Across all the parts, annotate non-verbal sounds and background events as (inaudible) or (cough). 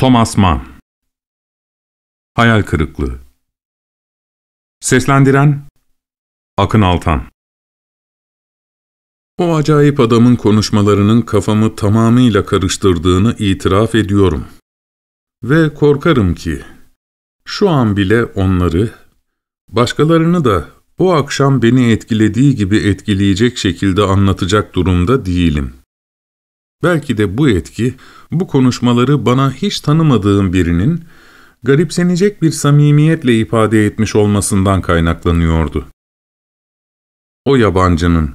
Thomas Mann Hayal Kırıklığı Seslendiren Akın Altan O acayip adamın konuşmalarının kafamı tamamıyla karıştırdığını itiraf ediyorum. Ve korkarım ki şu an bile onları, başkalarını da o akşam beni etkilediği gibi etkileyecek şekilde anlatacak durumda değilim. Belki de bu etki, bu konuşmaları bana hiç tanımadığım birinin garipsenecek bir samimiyetle ifade etmiş olmasından kaynaklanıyordu. O yabancının,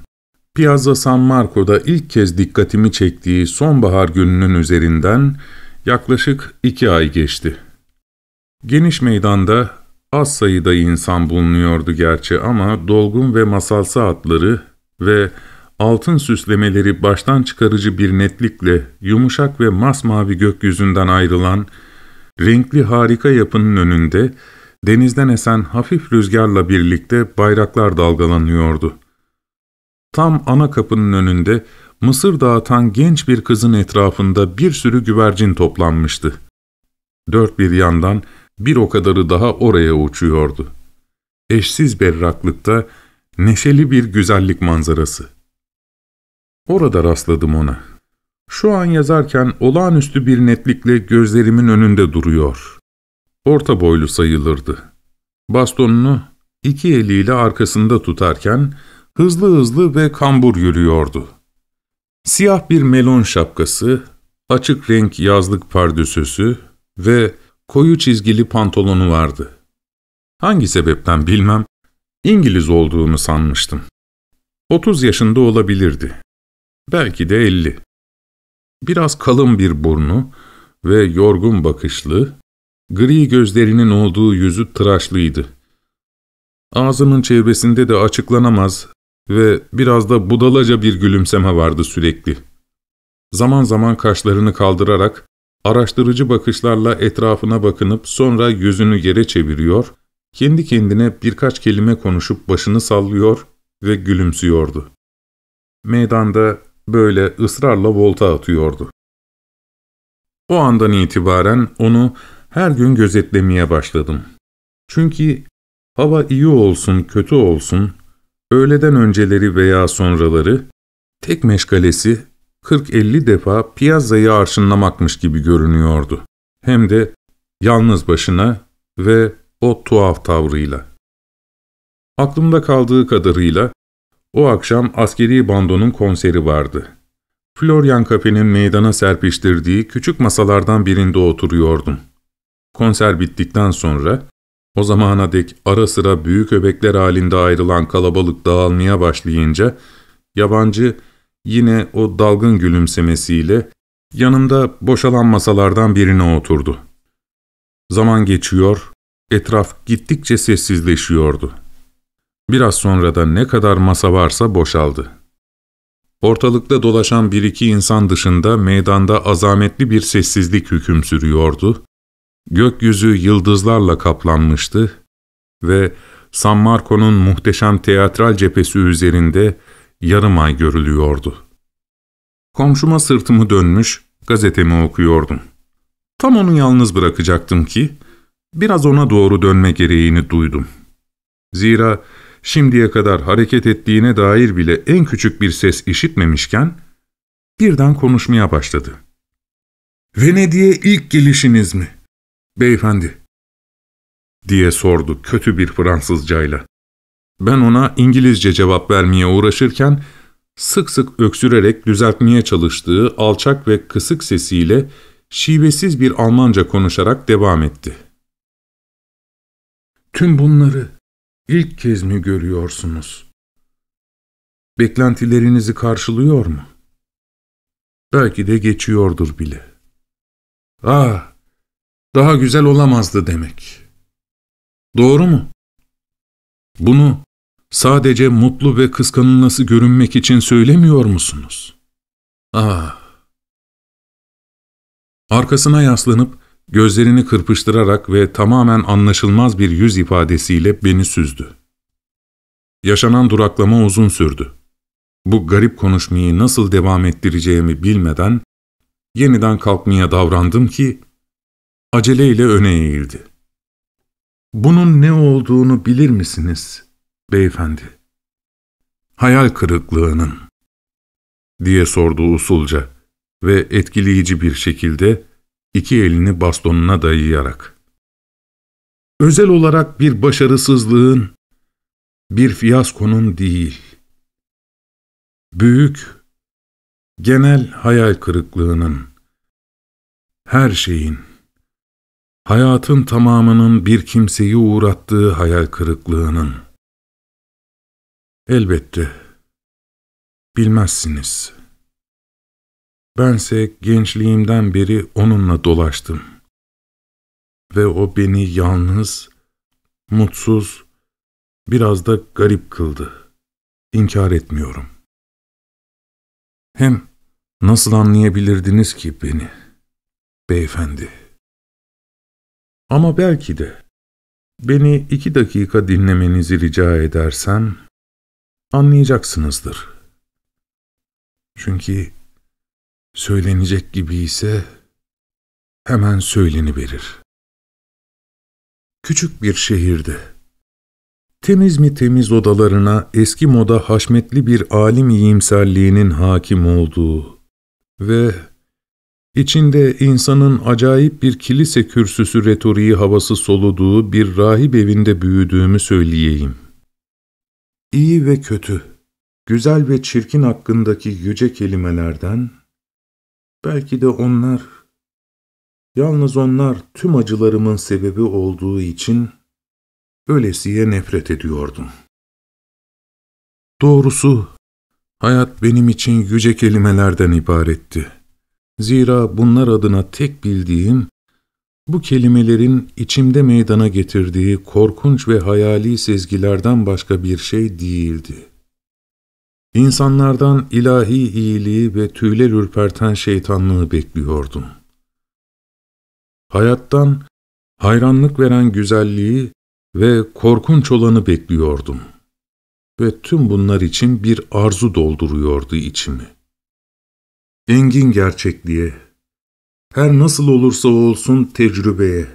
Piazza San Marco'da ilk kez dikkatimi çektiği sonbahar gününün üzerinden yaklaşık iki ay geçti. Geniş meydanda az sayıda insan bulunuyordu gerçi ama dolgun ve masalsı atları ve altın süslemeleri baştan çıkarıcı bir netlikle yumuşak ve masmavi gökyüzünden ayrılan, renkli harika yapının önünde denizden esen hafif rüzgarla birlikte bayraklar dalgalanıyordu. Tam ana kapının önünde mısır dağıtan genç bir kızın etrafında bir sürü güvercin toplanmıştı. Dört bir yandan bir o kadarı daha oraya uçuyordu. Eşsiz berraklıkta neşeli bir güzellik manzarası. Orada rastladım ona. Şu an yazarken olağanüstü bir netlikle gözlerimin önünde duruyor. Orta boylu sayılırdı. Bastonunu iki eliyle arkasında tutarken hızlı hızlı ve kambur yürüyordu. Siyah bir melon şapkası, açık renk yazlık pardösüsü ve koyu çizgili pantolonu vardı. Hangi sebepten bilmem, İngiliz olduğunu sanmıştım. 30 yaşında olabilirdi. Belki de elli. Biraz kalın bir burnu ve yorgun bakışlı, gri gözlerinin olduğu yüzü tıraşlıydı. Ağzının çevresinde de açıklanamaz ve biraz da budalaca bir gülümseme vardı sürekli. Zaman zaman kaşlarını kaldırarak, araştırıcı bakışlarla etrafına bakınıp sonra yüzünü yere çeviriyor, kendi kendine birkaç kelime konuşup başını sallıyor ve gülümsüyordu. Meydanda böyle ısrarla volta atıyordu. O andan itibaren onu her gün gözetlemeye başladım. Çünkü hava iyi olsun kötü olsun, öğleden önceleri veya sonraları, tek meşgalesi 40-50 defa piyazayı arşınlamakmış gibi görünüyordu. Hem de yalnız başına ve o tuhaf tavrıyla. Aklımda kaldığı kadarıyla o akşam askeri bandonun konseri vardı. Florian Kafe'nin meydana serpiştirdiği küçük masalardan birinde oturuyordum. Konser bittikten sonra, o zamana dek ara sıra büyük öbekler halinde ayrılan kalabalık dağılmaya başlayınca, yabancı yine o dalgın gülümsemesiyle yanımda boşalan masalardan birine oturdu. Zaman geçiyor, etraf gittikçe sessizleşiyordu.'' Biraz sonra da ne kadar masa varsa boşaldı. Ortalıkta dolaşan bir iki insan dışında meydanda azametli bir sessizlik hüküm sürüyordu. Gökyüzü yıldızlarla kaplanmıştı ve San Marco'nun muhteşem teatral cephesi üzerinde yarım ay görülüyordu. Komşuma sırtımı dönmüş, gazetemi okuyordum. Tam onu yalnız bırakacaktım ki, biraz ona doğru dönme gereğini duydum. Zira şimdiye kadar hareket ettiğine dair bile en küçük bir ses işitmemişken, birden konuşmaya başladı. ''Venedik'e ilk gelişiniz mi, beyefendi?'' diye sordu kötü bir Fransızcayla. Ben ona İngilizce cevap vermeye uğraşırken, sık sık öksürerek düzeltmeye çalıştığı alçak ve kısık sesiyle şivesiz bir Almanca konuşarak devam etti. Tüm bunları İlk kez mi görüyorsunuz? Beklentilerinizi karşılıyor mu? Belki de geçiyordur bile. Ah, daha güzel olamazdı demek. Doğru mu? Bunu sadece mutlu ve kıskanılması görünmek için söylemiyor musunuz? Ah! Arkasına yaslanıp Gözlerini kırpıştırarak ve tamamen anlaşılmaz bir yüz ifadesiyle beni süzdü. Yaşanan duraklama uzun sürdü. Bu garip konuşmayı nasıl devam ettireceğimi bilmeden yeniden kalkmaya davrandım ki aceleyle öne eğildi. ''Bunun ne olduğunu bilir misiniz beyefendi?'' ''Hayal kırıklığının.'' diye sordu usulca ve etkileyici bir şekilde iki elini bastonuna dayayarak. Özel olarak bir başarısızlığın, bir fiyaskonun değil, büyük, genel hayal kırıklığının, her şeyin, hayatın tamamının bir kimseyi uğrattığı hayal kırıklığının. Elbette, bilmezsiniz.'' Bense gençliğimden beri onunla dolaştım. Ve o beni yalnız, mutsuz, biraz da garip kıldı. İnkar etmiyorum. Hem nasıl anlayabilirdiniz ki beni, beyefendi? Ama belki de beni iki dakika dinlemenizi rica edersem anlayacaksınızdır. Çünkü Söylenecek gibi ise hemen söyleni verir. Küçük bir şehirde, temiz mi temiz odalarına eski moda haşmetli bir alim iyimserliğinin hakim olduğu ve içinde insanın acayip bir kilise kürsüsü retoriği havası soluduğu bir rahip evinde büyüdüğümü söyleyeyim. İyi ve kötü, güzel ve çirkin hakkındaki yüce kelimelerden Belki de onlar, yalnız onlar tüm acılarımın sebebi olduğu için ölesiye nefret ediyordum. Doğrusu hayat benim için yüce kelimelerden ibaretti. Zira bunlar adına tek bildiğim bu kelimelerin içimde meydana getirdiği korkunç ve hayali sezgilerden başka bir şey değildi. İnsanlardan ilahi iyiliği ve tüyler ürperten şeytanlığı bekliyordum. Hayattan hayranlık veren güzelliği ve korkunç olanı bekliyordum. Ve tüm bunlar için bir arzu dolduruyordu içimi. Engin gerçekliğe, her nasıl olursa olsun tecrübeye,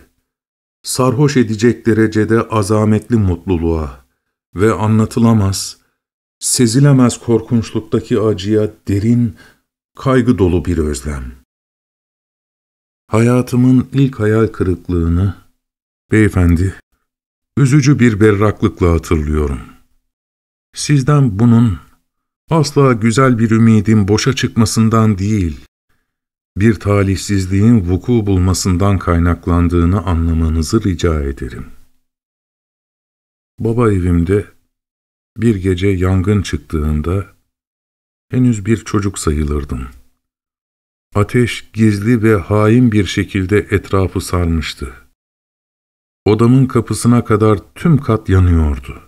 sarhoş edecek derecede azametli mutluluğa ve anlatılamaz, sezilemez korkunçluktaki acıya derin, kaygı dolu bir özlem. Hayatımın ilk hayal kırıklığını, beyefendi, üzücü bir berraklıkla hatırlıyorum. Sizden bunun, asla güzel bir ümidin boşa çıkmasından değil, bir talihsizliğin vuku bulmasından kaynaklandığını anlamanızı rica ederim. Baba evimde bir gece yangın çıktığında henüz bir çocuk sayılırdım. Ateş gizli ve hain bir şekilde etrafı sarmıştı. Odamın kapısına kadar tüm kat yanıyordu.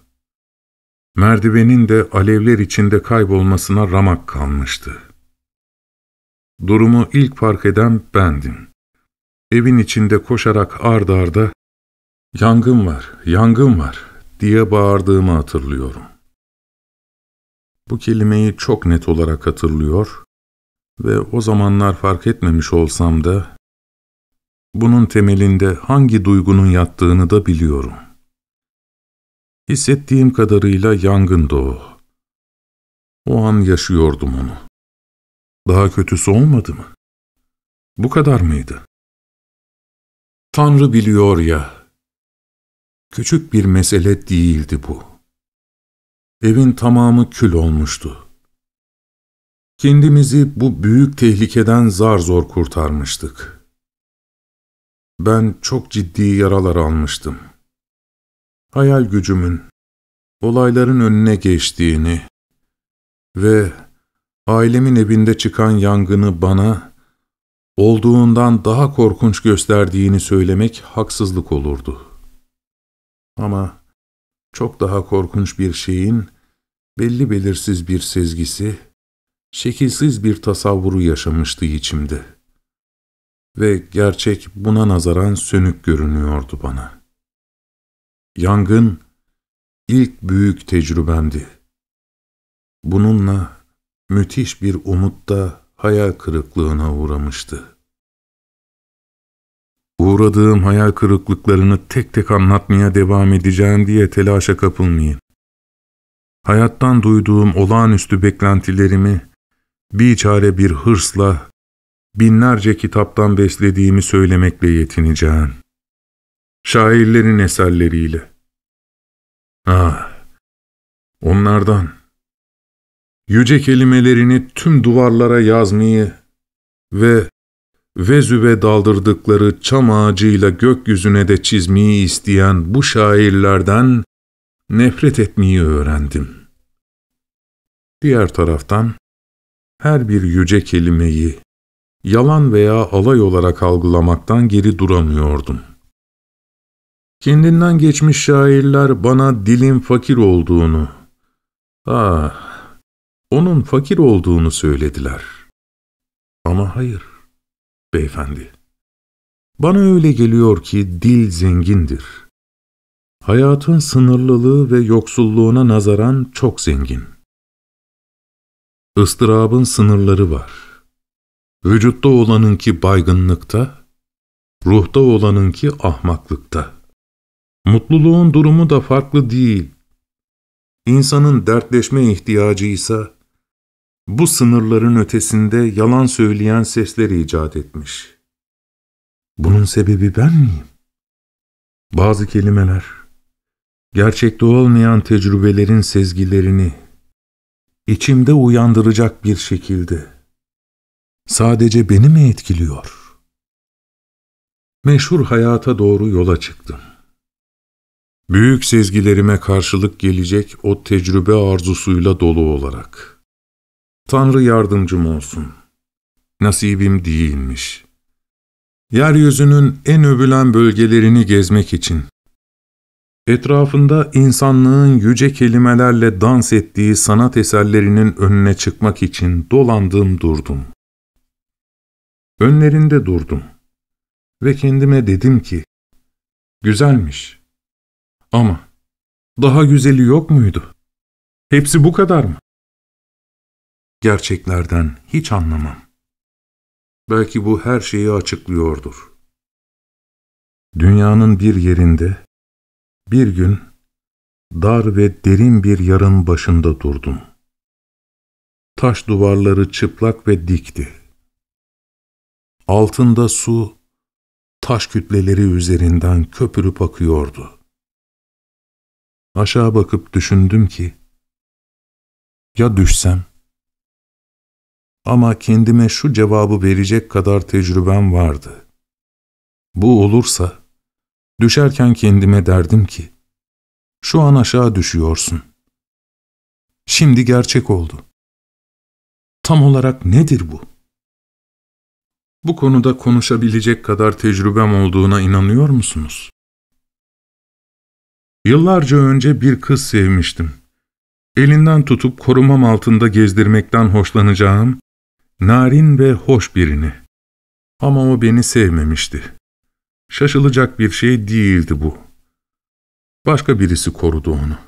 Merdivenin de alevler içinde kaybolmasına ramak kalmıştı. Durumu ilk fark eden bendim. Evin içinde koşarak ard arda ''Yangın var, yangın var'' diye bağırdığımı hatırlıyorum. Bu kelimeyi çok net olarak hatırlıyor ve o zamanlar fark etmemiş olsam da bunun temelinde hangi duygunun yattığını da biliyorum. Hissettiğim kadarıyla yangındı o. O an yaşıyordum onu. Daha kötüsü olmadı mı? Bu kadar mıydı? Tanrı biliyor ya, küçük bir mesele değildi bu. Evin tamamı kül olmuştu. Kendimizi bu büyük tehlikeden zar zor kurtarmıştık. Ben çok ciddi yaralar almıştım. Hayal gücümün, olayların önüne geçtiğini ve ailemin evinde çıkan yangını bana olduğundan daha korkunç gösterdiğini söylemek haksızlık olurdu. Ama çok daha korkunç bir şeyin belli belirsiz bir sezgisi, şekilsiz bir tasavvuru yaşamıştı içimde. Ve gerçek buna nazaran sönük görünüyordu bana. Yangın ilk büyük tecrübemdi. Bununla müthiş bir umut da hayal kırıklığına uğramıştı. Uğradığım hayal kırıklıklarını tek tek anlatmaya devam edeceğim diye telaşa kapılmayın hayattan duyduğum olağanüstü beklentilerimi biçare bir hırsla binlerce kitaptan beslediğimi söylemekle yetineceğim. Şairlerin eserleriyle. Ah, onlardan. Yüce kelimelerini tüm duvarlara yazmayı ve Vezüve daldırdıkları çam ağacıyla gökyüzüne de çizmeyi isteyen bu şairlerden nefret etmeyi öğrendim. Diğer taraftan, her bir yüce kelimeyi yalan veya alay olarak algılamaktan geri duramıyordum. Kendinden geçmiş şairler bana dilin fakir olduğunu, ah, onun fakir olduğunu söylediler. Ama hayır, beyefendi. Bana öyle geliyor ki dil zengindir. Hayatın sınırlılığı ve yoksulluğuna nazaran çok zengin. Istırabın sınırları var. Vücutta olanınki baygınlıkta, ruhta olanınki ahmaklıkta. Mutluluğun durumu da farklı değil. İnsanın dertleşme ihtiyacıysa, bu sınırların ötesinde yalan söyleyen sesleri icat etmiş. Bunun sebebi ben miyim? Bazı kelimeler gerçekte olmayan tecrübelerin sezgilerini içimde uyandıracak bir şekilde sadece beni mi etkiliyor? Meşhur hayata doğru yola çıktım. Büyük sezgilerime karşılık gelecek o tecrübe arzusuyla dolu olarak. Tanrı yardımcım olsun. Nasibim değilmiş. Yeryüzünün en övülen bölgelerini gezmek için Etrafında insanlığın yüce kelimelerle dans ettiği sanat eserlerinin önüne çıkmak için dolandım durdum. Önlerinde durdum ve kendime dedim ki, güzelmiş ama daha güzeli yok muydu? Hepsi bu kadar mı? Gerçeklerden hiç anlamam. Belki bu her şeyi açıklıyordur. Dünyanın bir yerinde bir gün dar ve derin bir yarın başında durdum. Taş duvarları çıplak ve dikti. Altında su taş kütleleri üzerinden köpürüp akıyordu. Aşağı bakıp düşündüm ki, ya düşsem? Ama kendime şu cevabı verecek kadar tecrübem vardı. Bu olursa, Düşerken kendime derdim ki, şu an aşağı düşüyorsun. Şimdi gerçek oldu. Tam olarak nedir bu? Bu konuda konuşabilecek kadar tecrübem olduğuna inanıyor musunuz? Yıllarca önce bir kız sevmiştim. Elinden tutup korumam altında gezdirmekten hoşlanacağım, narin ve hoş birini. Ama o beni sevmemişti. Şaşılacak bir şey değildi bu. Başka birisi korudu onu.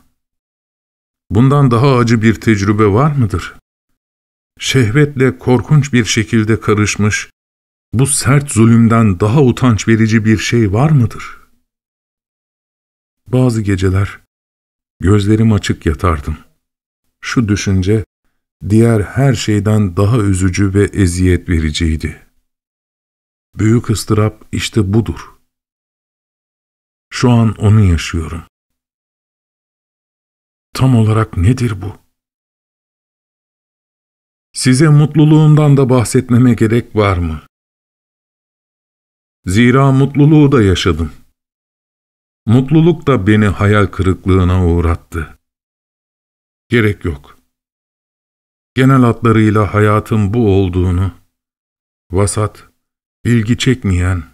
Bundan daha acı bir tecrübe var mıdır? Şehvetle korkunç bir şekilde karışmış, bu sert zulümden daha utanç verici bir şey var mıdır? Bazı geceler gözlerim açık yatardım. Şu düşünce diğer her şeyden daha üzücü ve eziyet vericiydi. Büyük ıstırap işte budur.'' Şu an onu yaşıyorum. Tam olarak nedir bu? Size mutluluğumdan da bahsetmeme gerek var mı? Zira mutluluğu da yaşadım. Mutluluk da beni hayal kırıklığına uğrattı. Gerek yok. Genel hatlarıyla hayatın bu olduğunu, vasat, ilgi çekmeyen,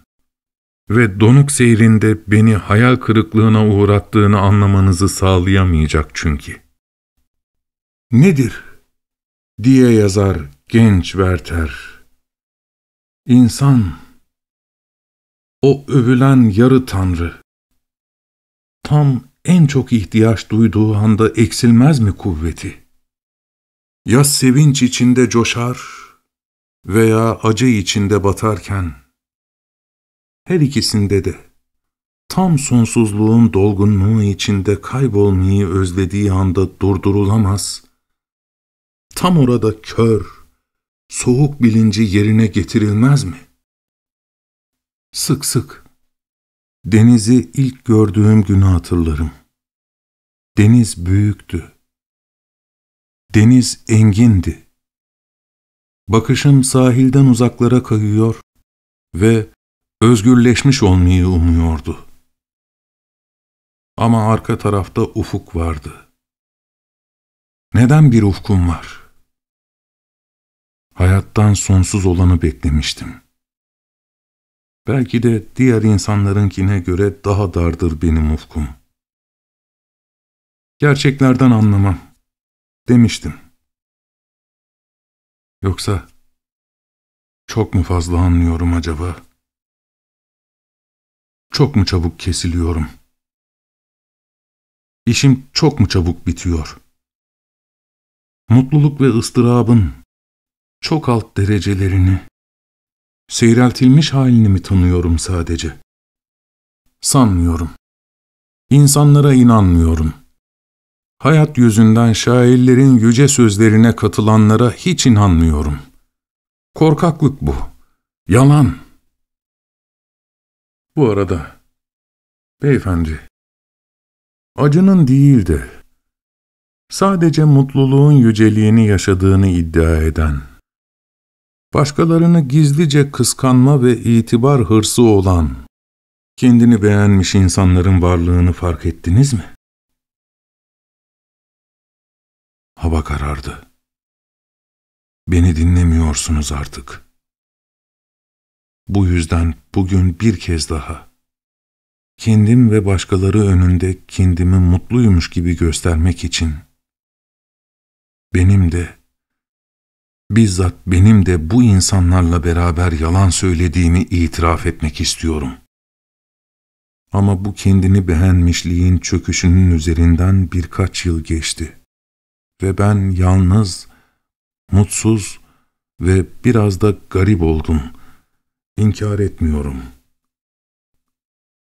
ve donuk seyrinde beni hayal kırıklığına uğrattığını anlamanızı sağlayamayacak çünkü. Nedir? diye yazar genç Werther. İnsan, o övülen yarı tanrı, tam en çok ihtiyaç duyduğu anda eksilmez mi kuvveti? Ya sevinç içinde coşar veya acı içinde batarken, her ikisinde de tam sonsuzluğun dolgunluğu içinde kaybolmayı özlediği anda durdurulamaz. Tam orada kör, soğuk bilinci yerine getirilmez mi? Sık sık denizi ilk gördüğüm günü hatırlarım. Deniz büyüktü. Deniz engindi. Bakışım sahilden uzaklara kayıyor ve özgürleşmiş olmayı umuyordu. Ama arka tarafta ufuk vardı. Neden bir ufkum var? Hayattan sonsuz olanı beklemiştim. Belki de diğer insanlarınkine göre daha dardır benim ufkum. Gerçeklerden anlamam demiştim. Yoksa çok mu fazla anlıyorum acaba?'' çok mu çabuk kesiliyorum? İşim çok mu çabuk bitiyor? Mutluluk ve ıstırabın çok alt derecelerini, seyreltilmiş halini mi tanıyorum sadece? Sanmıyorum. İnsanlara inanmıyorum. Hayat yüzünden şairlerin yüce sözlerine katılanlara hiç inanmıyorum. Korkaklık bu. Yalan. Bu arada, beyefendi, acının değil de, sadece mutluluğun yüceliğini yaşadığını iddia eden, başkalarını gizlice kıskanma ve itibar hırsı olan, kendini beğenmiş insanların varlığını fark ettiniz mi? Hava karardı. Beni dinlemiyorsunuz artık.'' Bu yüzden bugün bir kez daha kendim ve başkaları önünde kendimi mutluymuş gibi göstermek için benim de bizzat benim de bu insanlarla beraber yalan söylediğimi itiraf etmek istiyorum. Ama bu kendini beğenmişliğin çöküşünün üzerinden birkaç yıl geçti ve ben yalnız, mutsuz ve biraz da garip oldum.'' inkar etmiyorum.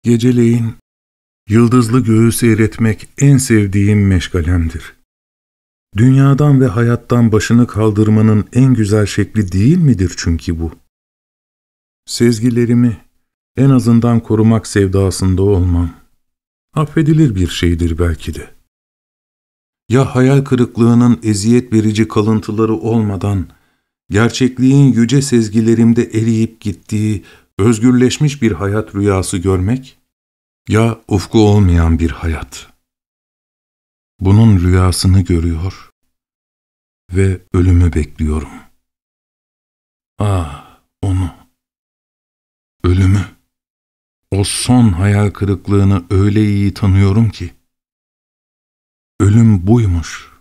Geceleyin yıldızlı göğü seyretmek en sevdiğim meşgalemdir. Dünyadan ve hayattan başını kaldırmanın en güzel şekli değil midir çünkü bu? Sezgilerimi en azından korumak sevdasında olmam. Affedilir bir şeydir belki de. Ya hayal kırıklığının eziyet verici kalıntıları olmadan gerçekliğin yüce sezgilerimde eriyip gittiği, özgürleşmiş bir hayat rüyası görmek, ya ufku olmayan bir hayat. Bunun rüyasını görüyor ve ölümü bekliyorum. Ah onu, ölümü, o son hayal kırıklığını öyle iyi tanıyorum ki, ölüm buymuş.''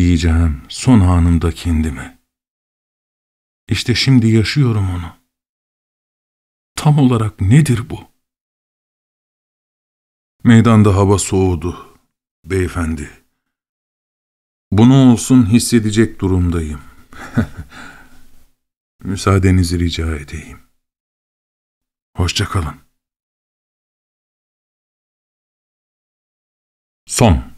diyeceğim son anımda kendime. İşte şimdi yaşıyorum onu. Tam olarak nedir bu? Meydanda hava soğudu, beyefendi. Bunu olsun hissedecek durumdayım. (laughs) Müsaadenizi rica edeyim. Hoşçakalın. Son